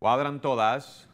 Cuadran todas.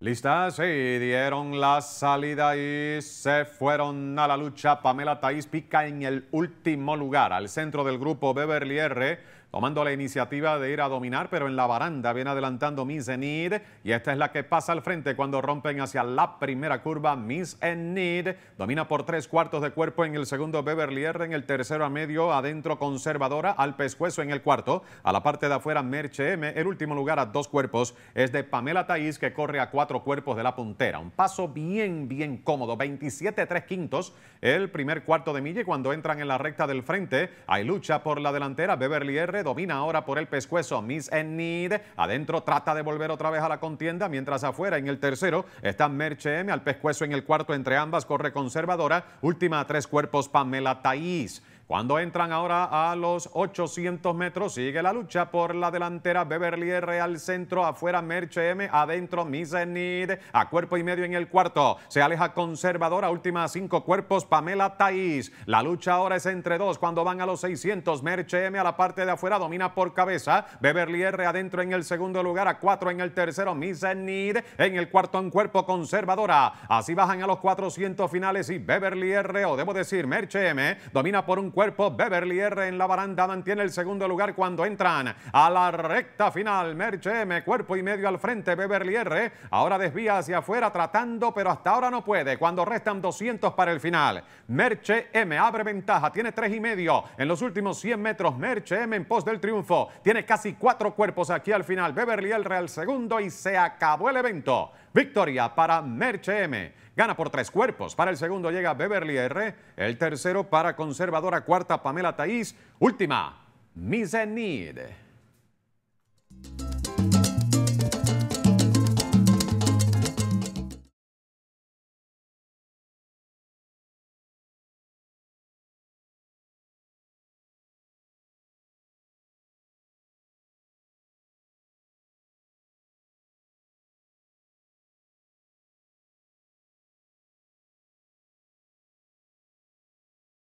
Listas y dieron la salida y se fueron a la lucha. Pamela Taís pica en el último lugar. Al centro del grupo Beverly R tomando la iniciativa de ir a dominar, pero en la baranda viene adelantando Miss Enid y esta es la que pasa al frente cuando rompen hacia la primera curva. Miss Enid domina por tres cuartos de cuerpo en el segundo Beverly R, en el tercero a medio, adentro conservadora, al pescuezo en el cuarto, a la parte de afuera Merche M, el último lugar a dos cuerpos es de Pamela Taiz que corre a cuatro cuerpos de la puntera. Un paso bien, bien cómodo, 27 tres quintos, el primer cuarto de mille cuando entran en la recta del frente hay lucha por la delantera, Beverly R domina ahora por el pescuezo Miss Need. Adentro trata de volver otra vez a la contienda, mientras afuera en el tercero está Merche M al pescuezo en el cuarto entre ambas corre conservadora. Última a tres cuerpos Pamela Taís. Cuando entran ahora a los 800 metros, sigue la lucha por la delantera Beverly R al centro, afuera Merche M, adentro Misenid, a cuerpo y medio en el cuarto. Se aleja conservadora, última cinco cuerpos, Pamela Taiz. La lucha ahora es entre dos, cuando van a los 600, Merche M a la parte de afuera, domina por cabeza, Beverly R adentro en el segundo lugar, a cuatro en el tercero, Misenid en el cuarto en cuerpo, conservadora. Así bajan a los 400 finales y Beverly R, o debo decir Merche M, domina por un cuerpo. Beverly R en la baranda mantiene el segundo lugar cuando entran a la recta final. Merche M, cuerpo y medio al frente. Beverly R ahora desvía hacia afuera tratando, pero hasta ahora no puede. Cuando restan 200 para el final. Merche M abre ventaja, tiene tres y medio en los últimos 100 metros. Merche M en pos del triunfo. Tiene casi cuatro cuerpos aquí al final. Beverly R al segundo y se acabó el evento. Victoria para Merche M. Gana por tres cuerpos. Para el segundo llega Beverly R. El tercero para conservadora cuarta Pamela Thaís. Última, Misenid.